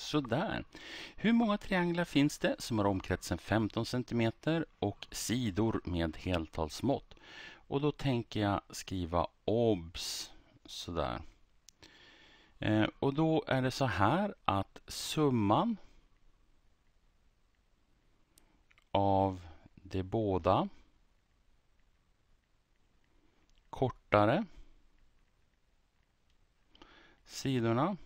Sådär. Hur många trianglar finns det som har omkretsen 15 cm och sidor med heltalsmått? Och då tänker jag skriva OBS. Sådär. Eh, och då är det så här att summan av de båda kortare sidorna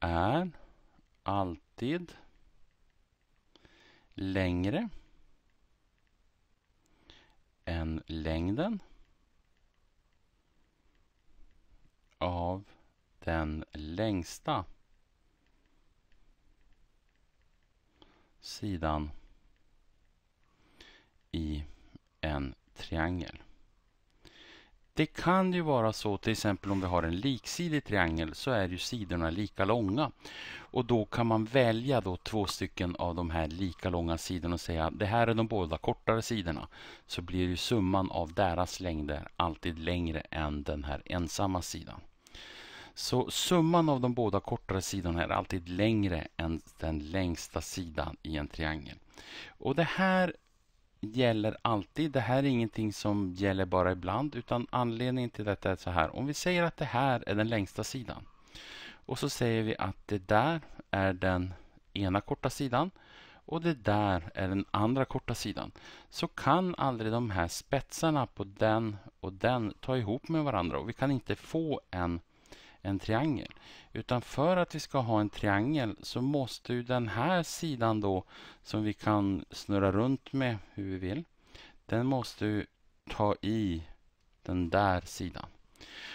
är alltid längre än längden av den längsta sidan i en triangel. Det kan ju vara så till exempel om vi har en liksidig triangel så är ju sidorna lika långa. Och då kan man välja då två stycken av de här lika långa sidorna och säga att det här är de båda kortare sidorna. Så blir ju summan av deras längder alltid längre än den här ensamma sidan. Så summan av de båda kortare sidorna är alltid längre än den längsta sidan i en triangel. Och det här gäller alltid. Det här är ingenting som gäller bara ibland utan anledningen till detta är så här. Om vi säger att det här är den längsta sidan och så säger vi att det där är den ena korta sidan och det där är den andra korta sidan så kan aldrig de här spetsarna på den och den ta ihop med varandra och vi kan inte få en en triangel. Utan för att vi ska ha en triangel så måste ju den här sidan då som vi kan snurra runt med hur vi vill. Den måste ju ta i den där sidan.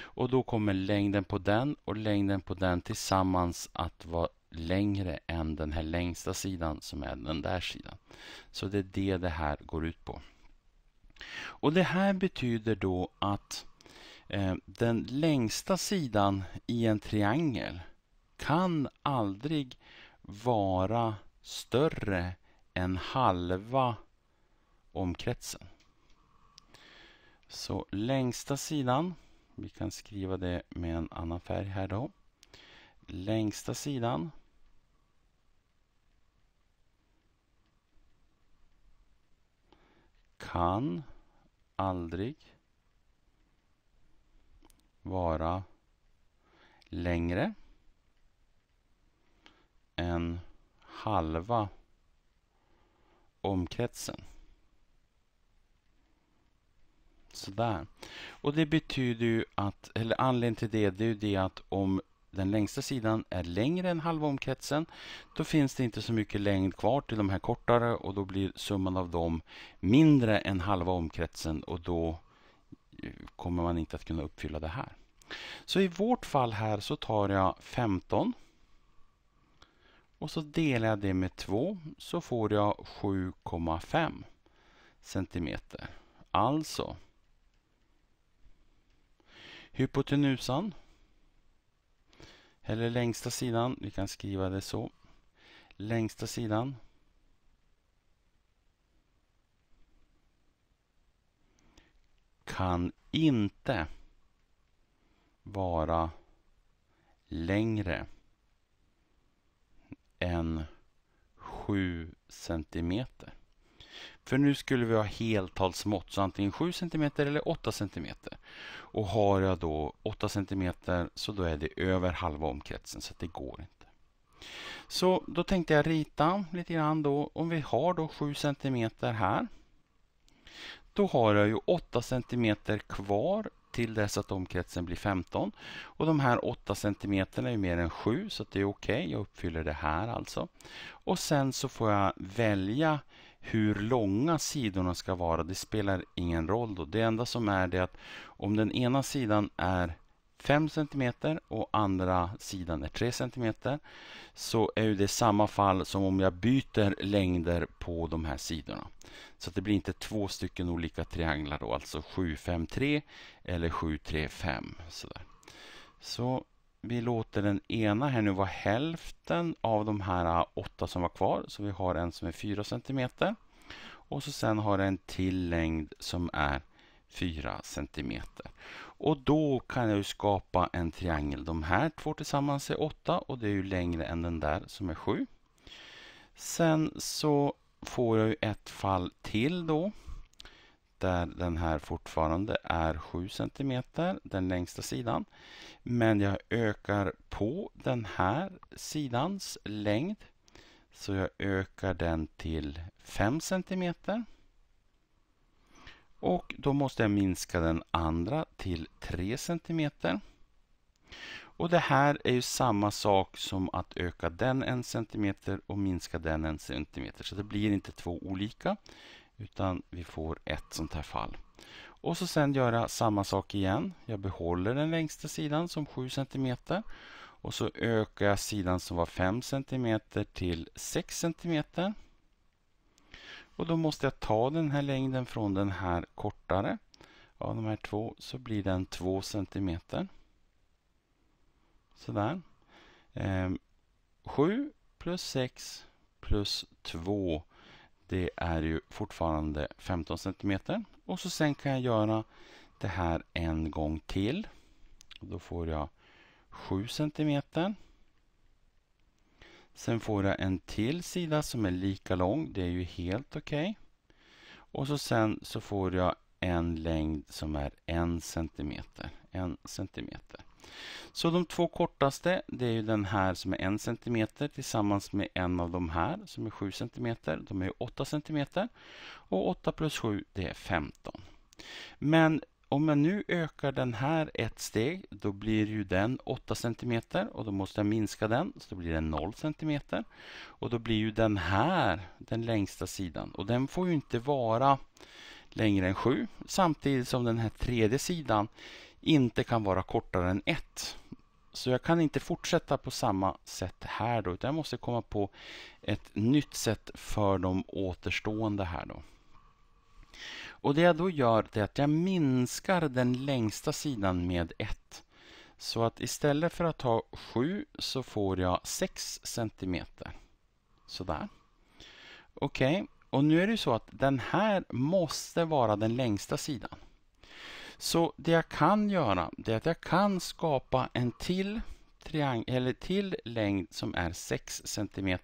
Och då kommer längden på den och längden på den tillsammans att vara längre än den här längsta sidan som är den där sidan. Så det är det det här går ut på. Och det här betyder då att Eh, den längsta sidan i en triangel kan aldrig vara större än halva omkretsen. Så längsta sidan, vi kan skriva det med en annan färg här då. Längsta sidan kan aldrig vara längre än halva omkretsen. Sådär. Och det betyder ju att, eller anledningen till det, det är ju det att om den längsta sidan är längre än halva omkretsen, då finns det inte så mycket längd kvar till de här kortare och då blir summan av dem mindre än halva omkretsen och då kommer man inte att kunna uppfylla det här. Så i vårt fall här så tar jag 15 och så delar jag det med 2 så får jag 7,5 cm. Alltså hypotenusan eller längsta sidan, vi kan skriva det så. Längsta sidan kan inte vara längre än 7 cm. För nu skulle vi ha heltalsmått, så antingen 7 cm eller 8 cm. Och har jag då 8 cm så då är det över halva omkretsen, så det går inte. Så då tänkte jag rita lite grann då, om vi har då 7 cm här. Då har jag ju 8 cm kvar till dess att omkretsen blir 15. Och de här 8 cm är ju mer än 7 så det är okej. Okay. Jag uppfyller det här alltså. Och sen så får jag välja hur långa sidorna ska vara. Det spelar ingen roll då. Det enda som är det att om den ena sidan är 5 cm och andra sidan är 3 cm så är det samma fall som om jag byter längder på de här sidorna. Så det blir inte två stycken olika trianglar då, alltså 753 eller 735. 3, Så vi låter den ena här nu vara hälften av de här åtta som var kvar. Så vi har en som är 4 cm och så sen har en till längd som är 4 cm. Och då kan jag skapa en triangel. De här två tillsammans är 8 och det är ju längre än den där som är 7. Sen så får jag ett fall till då. Där den här fortfarande är 7 cm, den längsta sidan. Men jag ökar på den här sidans längd. Så jag ökar den till 5 centimeter. Och då måste jag minska den andra till 3 cm. Och det här är ju samma sak som att öka den en centimeter och minska den en centimeter. Så det blir inte två olika utan vi får ett sånt här fall. Och så sen göra samma sak igen. Jag behåller den längsta sidan som 7 cm och så ökar jag sidan som var 5 cm till 6 cm. Och då måste jag ta den här längden från den här kortare. Av de här två så blir den 2 cm. Sådär. Ehm, 7 plus 6 plus 2 det är ju fortfarande 15 cm. Och så sen kan jag göra det här en gång till. Då får jag 7 centimeter. Sen får jag en till sida som är lika lång. Det är ju helt okej. Okay. Och så sen så får jag en längd som är en centimeter. En centimeter. Så de två kortaste, det är ju den här som är en centimeter tillsammans med en av de här som är 7 centimeter. De är 8 centimeter. Och 8 plus 7, det är 15. Men om jag nu ökar den här ett steg, då blir ju den 8 cm och då måste jag minska den, så då blir den 0 cm. Och då blir ju den här den längsta sidan och den får ju inte vara längre än 7 samtidigt som den här tredje sidan inte kan vara kortare än 1. Så jag kan inte fortsätta på samma sätt här då utan jag måste komma på ett nytt sätt för de återstående här då. Och det jag då gör är att jag minskar den längsta sidan med 1. Så att istället för att ha 7 så får jag 6 cm. Sådär. Okej, okay. och nu är det så att den här måste vara den längsta sidan. Så det jag kan göra är att jag kan skapa en till, triang eller till längd som är 6 cm.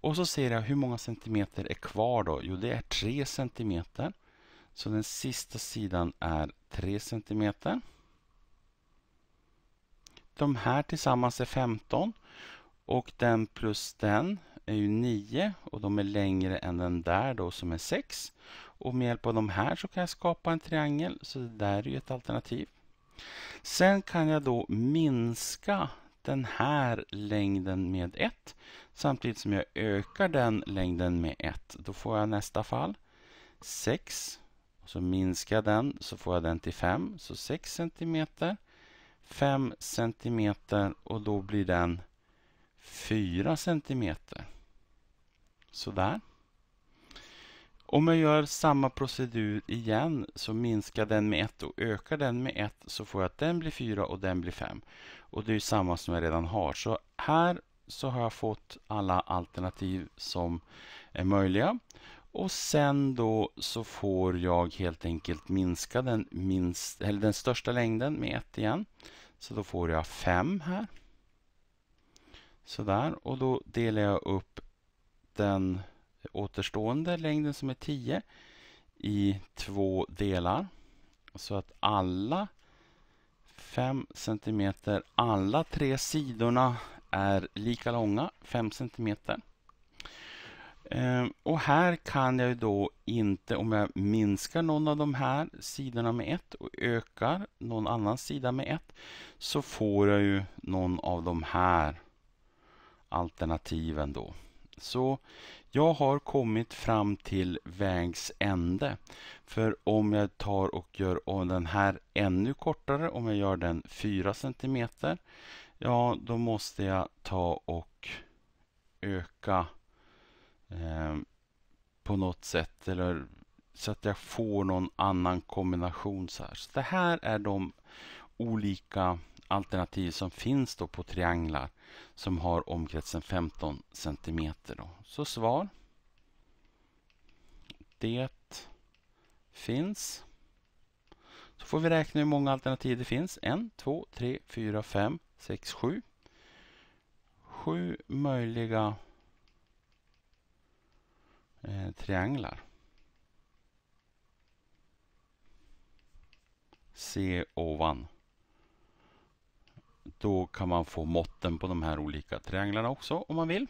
Och så ser jag hur många centimeter är kvar då? Jo, det är 3 centimeter. Så den sista sidan är 3 centimeter. De här tillsammans är 15 och den plus den är ju 9 och de är längre än den där då som är 6. Och med hjälp av de här så kan jag skapa en triangel, så det där är ju ett alternativ. Sen kan jag då minska den här längden med 1 samtidigt som jag ökar den längden med 1. Då får jag nästa fall 6 så minskar jag den så får jag den till 5. Så 6 cm, 5 cm och då blir den 4 cm. Sådär. Om jag gör samma procedur igen så minskar den med 1 och ökar den med 1 så får jag att den blir 4 och den blir 5. Och det är samma som jag redan har. Så här så har jag fått alla alternativ som är möjliga. Och sen då så får jag helt enkelt minska den, minst, eller den största längden med 1 igen. Så då får jag 5 här. Sådär, och då delar jag upp den återstående längden som är 10 i två delar. Så att alla 5 cm, alla tre sidorna är lika långa, 5 cm. Ehm, och här kan jag då inte, om jag minskar någon av de här sidorna med 1 och ökar någon annan sida med 1 så får jag ju någon av de här alternativen då. Så jag har kommit fram till vägs ände. För om jag tar och gör den här ännu kortare, om jag gör den 4 cm, ja då måste jag ta och öka eh, på något sätt eller så att jag får någon annan kombination. Så, här. så det här är de olika alternativ som finns då på trianglar som har omkretsen 15 cm. Då. Så svar. Det finns. Så får vi räkna hur många alternativ det finns. 1, 2, 3, 4, 5, 6, 7. Sju möjliga eh, trianglar. Se ovan. Då kan man få måtten på de här olika trianglarna också om man vill.